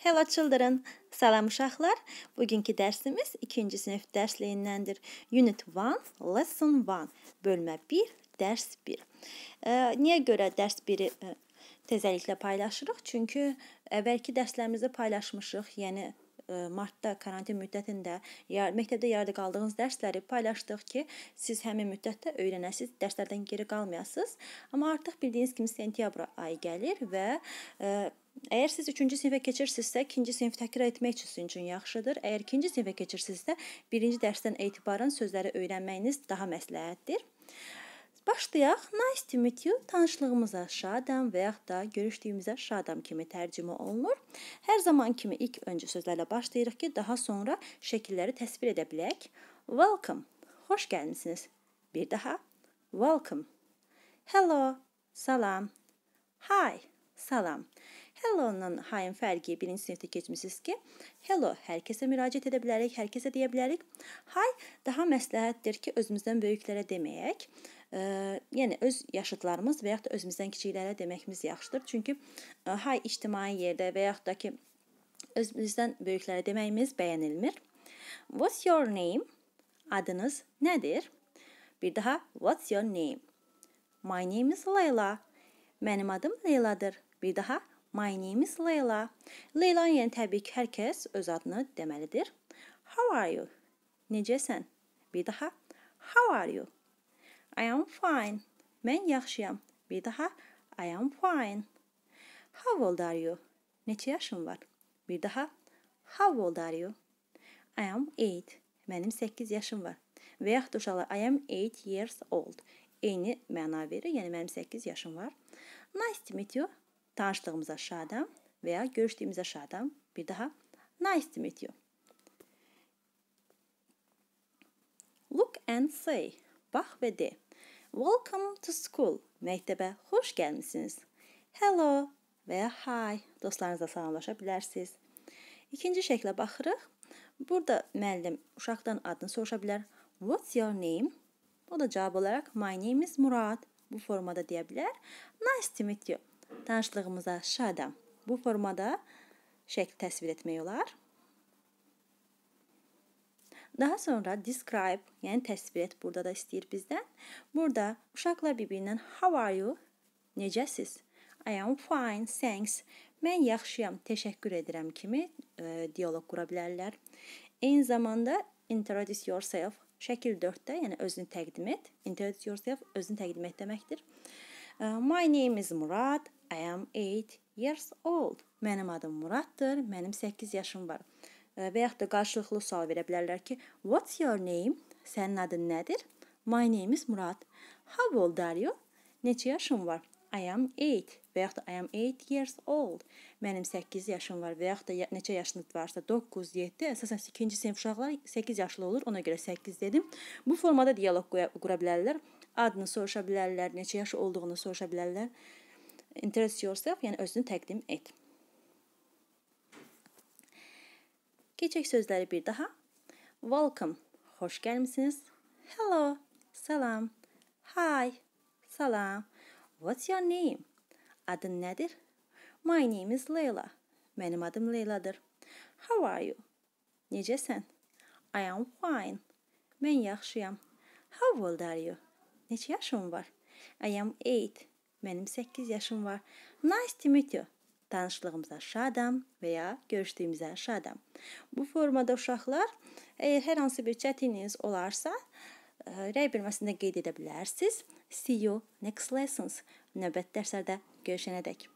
Hello children. Salam uşaqlar. Bugünkü dərsimiz 2-ci sinif dərsliyindəndir. Unit 1, Lesson 1, bölmə 1, dərs 1. E, niyə görə dərs 1-i e, tezəliklə paylaşırıq? Çünki əvvəlki dərslərimizdə paylaşmışıq. Yəni e, martda karantin müddətində ya məktəbdə yarıda qaldığınız dərsləri paylaşdıq ki, siz həmin müddətdə öyrənəsiz, dərslərdən geri qalmayasınız. Amma artıq bildiyiniz kimi sentyabr ayı gəlir və e, Əgər siz 3-cü sinifə keçirsinizsə, 2-ci sinif təkrar etmək sizin üçün yaxşıdır. Əgər 2-ci sinifə keçirsinizsə, 1-ci dərsdən etibarən sözləri öyrənməyiniz daha məsləhətdir. Başlayaq. Nice to meet you tanışlığımıza şadam və yaxud da görüşdüyümüzə şadam kimi tərcümə olunur. Hər zaman kimi ilk öncə sözlərlə başlayırıq ki, daha sonra şəkilləri təsvir edə bilək. Welcome. Xoş gəlmisiniz. Bir daha. Welcome. Hello. Salam. Hi. Salam. Hello-dan hi-ın fərqi birinci sinifdə keçmisiniz ki, hello hər kəsə müraciət edə bilərik, hər kəsə deyə bilərik. Hi daha məsləhətdir ki, özümüzdən böyüklərə deməyək. E, yəni öz yaşıdlarımız və yaxud da özümüzdən kiçiklərə deməkimiz yaxşıdır. Çünki e, hi ictimai yerdə və yaxud da ki özümüzdən böyüklərə deməyimiz bəyənilmir. What's your name? Adınız nədir? Bir daha what's your name? My name is Leyla. Mənim adım Leyladır. Bir daha My name is Leyla. Leyla yəni təbii ki, hər kəs öz adını deməlidir. How are you? Necəsən? Bir daha. How are you? I am fine. Mən yaxşıyam. Bir daha. I am fine. How old are you? Neçə yaşın var? Bir daha. How old are you? I am 8. Mənim 8 yaşım var. Və yaxud uşaqlar I am 8 years old. Eyni məna verir, yəni mənim 8 yaşım var. Nice to meet you. tanıştığımız aşağıdan veya görüştüğümüz aşağıdan bir daha nice to meet you. Look and say. Bak ve de. Welcome to school. Mektebe hoş gelmişsiniz. Hello veya hi. Dostlarınızla salamlaşabilirsiniz. İkinci şeklə baxırıq. Burada müəllim uşaqdan adını soruşa bilər. What's your name? O da cavab olarak my name is Murad bu formada deyə bilər. Nice to meet you. Tanışlığımıza şadam. Bu formada şəkl təsvir etmək olar. Daha sonra describe, yəni təsvir et burada da istəyir bizdən. Burada uşaqlar bir-birindən how are you? Necəsiz? I am fine, thanks. Mən yaxşıyam, təşəkkür edirəm kimi e, dialoq qura bilərlər. Eyni zamanda introduce yourself şəkil 4-də, yəni özünü təqdim et. Introduce yourself özünü təqdim et deməkdir. Uh, my name is Murad. I am 8 years old. Mənim adım Muraddır. Mənim 8 yaşım var. Uh, və yaxud da qarşılıqlı sual verə bilərlər ki, What's your name? Sənin adın nədir? My name is Murad. How old are you? Neçə yaşın var? I am 8 və yaxud da I am 8 years old. Mənim 8 yaşım var və yaxud da neçə yaşınız varsa 9, 7, əsasən 2-ci sinif uşaqları 8 yaşlı olur. Ona görə 8 dedim. Bu formada dialoq qura bilərlər adını soruşa bilərlər, neçə yaş olduğunu soruşa bilərlər. Interest yourself, yəni özünü təqdim et. Keçək sözləri bir daha. Welcome, xoş gəlmisiniz. Hello, salam. Hi, salam. What's your name? Adın nədir? My name is Leyla. Mənim adım Leyladır. How are you? Necəsən? I am fine. Mən yaxşıyam. How old are you? Neçə yaşın var? I am 8. Mənim 8 yaşım var. Nice to meet you. Tanışlığımıza şadam və ya görüşdüyümüzə şadam. Bu formada uşaqlar əgər hər hansı bir çətinliyiniz olarsa, rəy bilməsində qeyd edə bilərsiniz. See you next lessons. Növbəti dərslərdə görüşənədək.